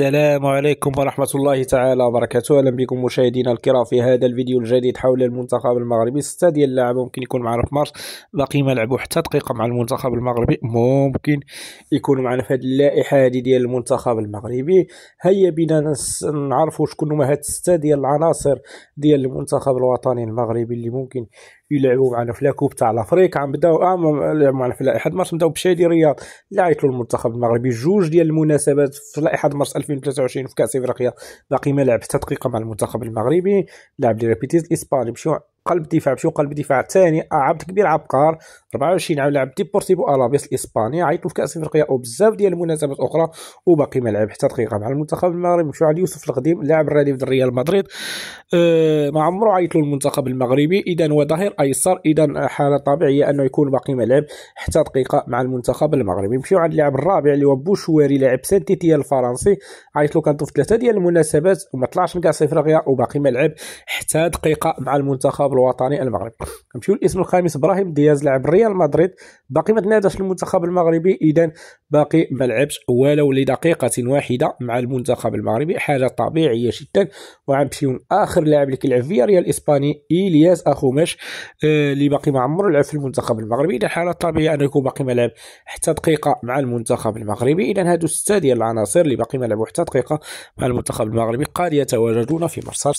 السلام عليكم ورحمة الله تعالى وبركاته أهلا بكم مشاهدينا الكرام في هذا الفيديو الجديد حول المنتخب المغربي ستة ديال اللاعب ممكن يكون معنا في مارس باقي ما لعبوا حتى دقيقة مع المنتخب المغربي ممكن يكونوا معنا في هذه اللائحة هذه ديال المنتخب المغربي هيا بنا نعرفوا شكون هما هاد ستة ديال العناصر ديال المنتخب الوطني المغربي اللي ممكن يلعبوا معنا في لاكوب تاع لافريك عم بداو اه لعبوا معنا في لائحه مارس بداو بشادي رياض لعبتوا المنتخب المغربي جوج ديال المناسبات في لائحه مارس 2023 في كاس افريقيا باقي ما لعب حتى دقيقه مع المنتخب المغربي لعب لي ريبيتيز الاسباني مشيو قلب دفاع مشيو قلب دفاع الثاني آه، عبد كبير عبقار 24 عام لعب ديبورتيفو الابيس الاسباني عيطوا في كاس افريقيا وبزاف ديال المناسبات اخرى وباقي ما لعب آه، حتى دقيقه مع المنتخب المغربي مشيو على يوسف القديم لاعب الرديف في ريال مدريد أه ما عمرو له المنتخب المغربي اذا هو ظهير ايسر اذا حاله طبيعيه انه يكون باقي ما لعب حتى دقيقه مع المنتخب المغربي مشيو على اللاعب الرابع اللي هو بوشواري لاعب سانتيتيا الفرنسي عيط له كانتو في ثلاثه ديال المناسبات وما طلعش من كاس افريقيا وباقي ما لعب حتى دقيقه مع المنتخب الوطني المغربي نمشيو الاسم الخامس ابراهيم دياز لعب ريال مدريد باقي ما تناداش المنتخب المغربي اذا باقي ما لعبش ولو لدقيقه واحده مع المنتخب المغربي حاجه طبيعيه جدا وغنمشيو اخر لاعب اللي كيلعب في ريال اسباني الياس اخوماش آه، اللي آه باقي ما عمره لعب في المنتخب المغربي اذا حاله طبيعيه انه يكون باقي ما لعب حتى دقيقه مع المنتخب المغربي اذا هادو سته ديال العناصر اللي باقي ما لعبوا حتى دقيقه مع المنتخب المغربي قد يتواجدون في مرسى